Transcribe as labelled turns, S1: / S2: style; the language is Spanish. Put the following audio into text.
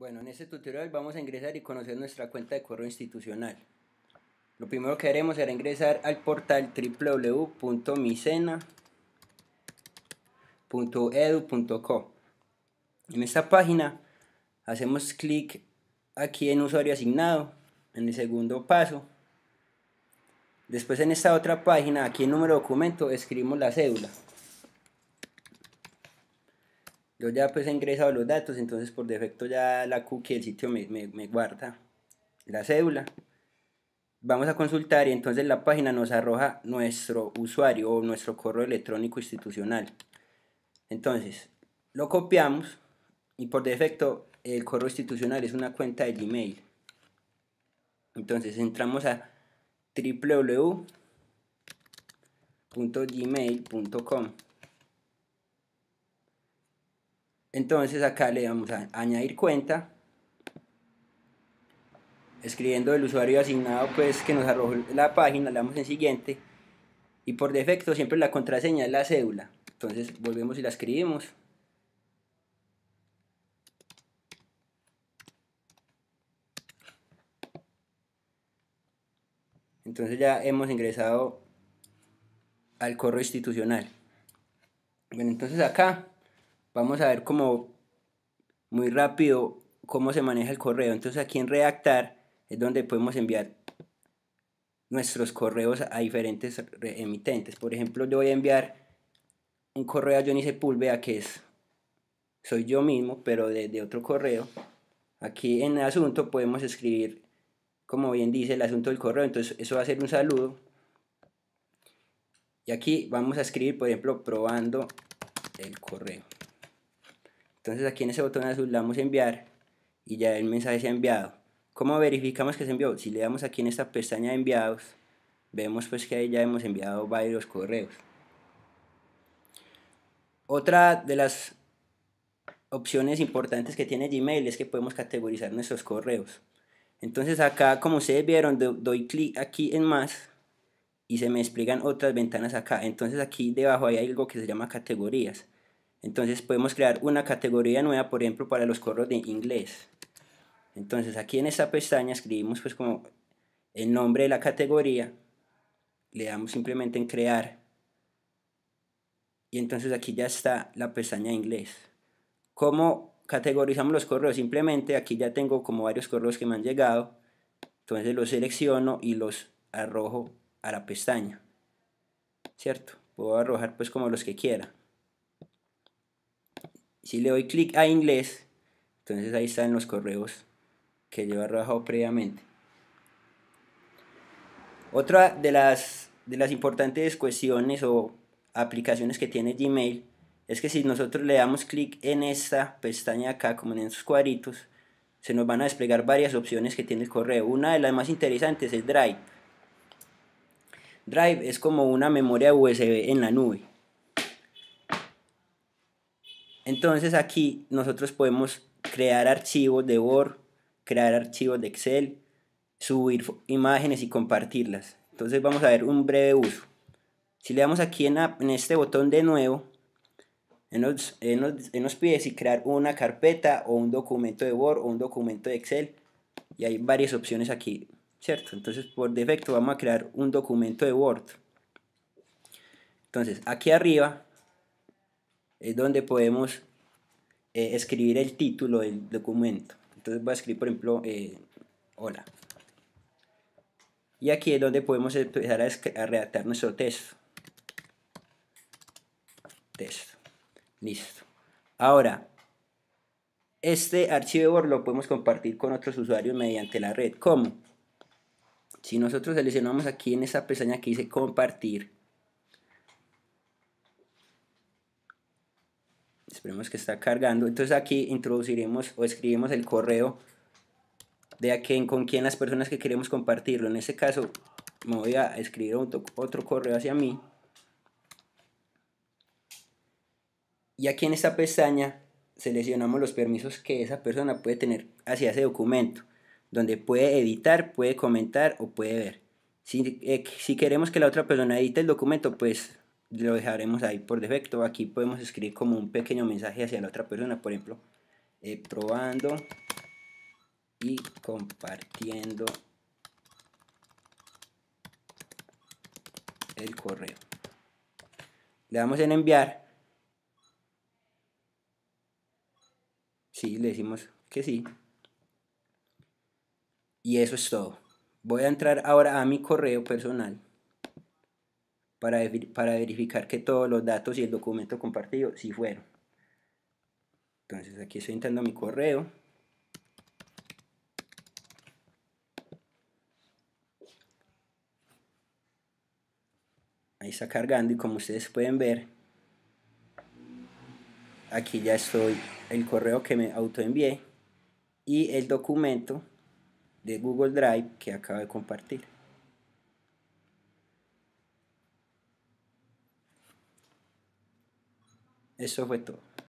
S1: Bueno, en este tutorial vamos a ingresar y conocer nuestra cuenta de correo institucional. Lo primero que haremos será ingresar al portal www.micena.edu.co. En esta página hacemos clic aquí en usuario asignado, en el segundo paso. Después en esta otra página, aquí en número de documento, escribimos la cédula yo ya pues he ingresado los datos, entonces por defecto ya la cookie del sitio me, me guarda la cédula. Vamos a consultar y entonces la página nos arroja nuestro usuario o nuestro correo electrónico institucional. Entonces, lo copiamos y por defecto el correo institucional es una cuenta de Gmail. Entonces entramos a www.gmail.com entonces acá le vamos a añadir cuenta. Escribiendo el usuario asignado pues que nos arrojó la página, le damos en siguiente. Y por defecto siempre la contraseña es la cédula. Entonces volvemos y la escribimos. Entonces ya hemos ingresado al correo institucional. Bueno, entonces acá vamos a ver como muy rápido cómo se maneja el correo. Entonces aquí en redactar es donde podemos enviar nuestros correos a diferentes emitentes. Por ejemplo, yo voy a enviar un correo a Johnny Sepúlveda que es soy yo mismo, pero de otro correo. Aquí en el asunto podemos escribir, como bien dice, el asunto del correo. Entonces eso va a ser un saludo. Y aquí vamos a escribir, por ejemplo, probando el correo. Entonces aquí en ese botón azul le damos enviar y ya el mensaje se ha enviado. ¿Cómo verificamos que se envió? Si le damos aquí en esta pestaña de enviados, vemos pues que ya hemos enviado varios correos. Otra de las opciones importantes que tiene Gmail es que podemos categorizar nuestros correos. Entonces acá, como ustedes vieron, doy clic aquí en más y se me explican otras ventanas acá. Entonces aquí debajo hay algo que se llama categorías. Entonces podemos crear una categoría nueva, por ejemplo, para los correos de inglés. Entonces aquí en esta pestaña escribimos pues como el nombre de la categoría. Le damos simplemente en crear. Y entonces aquí ya está la pestaña inglés. ¿Cómo categorizamos los correos? Simplemente aquí ya tengo como varios correos que me han llegado. Entonces los selecciono y los arrojo a la pestaña. ¿Cierto? Puedo arrojar pues como los que quiera. Si le doy clic a inglés, entonces ahí están los correos que yo he previamente. Otra de las, de las importantes cuestiones o aplicaciones que tiene Gmail es que si nosotros le damos clic en esta pestaña acá, como en esos cuadritos, se nos van a desplegar varias opciones que tiene el correo. Una de las más interesantes es Drive. Drive es como una memoria USB en la nube. Entonces aquí nosotros podemos crear archivos de Word, crear archivos de Excel, subir imágenes y compartirlas. Entonces vamos a ver un breve uso. Si le damos aquí en, este botón de nuevo, él nos, nos pide si crear una carpeta o un documento de Word o un documento de Excel. Y hay varias opciones aquí, ¿cierto? Entonces por defecto vamos a crear un documento de Word. Entonces aquí arriba es donde podemos eh, escribir el título del documento. Entonces voy a escribir, por ejemplo, eh, hola. Y aquí es donde podemos empezar a, redactar nuestro texto. Texto. Listo. Ahora, este archivo de Word lo podemos compartir con otros usuarios mediante la red. ¿Cómo? Si nosotros seleccionamos aquí en esa pestaña que dice compartir, Esperemos que está cargando. Entonces aquí introduciremos o escribimos el correo de a quién, con quién las personas que queremos compartirlo. En este caso me voy a escribir otro, correo hacia mí. Y aquí en esta pestaña seleccionamos los permisos que esa persona puede tener hacia ese documento, donde puede editar, puede comentar o puede ver. Si, eh, si queremos que la otra persona edite el documento, pues lo dejaremos ahí por defecto. Aquí podemos escribir como un pequeño mensaje hacia la otra persona, por ejemplo, eh, probando y compartiendo el correo. Le damos en enviar. Sí, le decimos que sí. Y eso es todo. Voy a entrar ahora a mi correo personal para, verificar que todos los datos y el documento compartido sí fueron. Entonces aquí estoy entrando a mi correo. Ahí está cargando y como ustedes pueden ver, aquí ya estoy el correo que me autoenvié y el documento de Google Drive que acabo de compartir. Eso fue todo.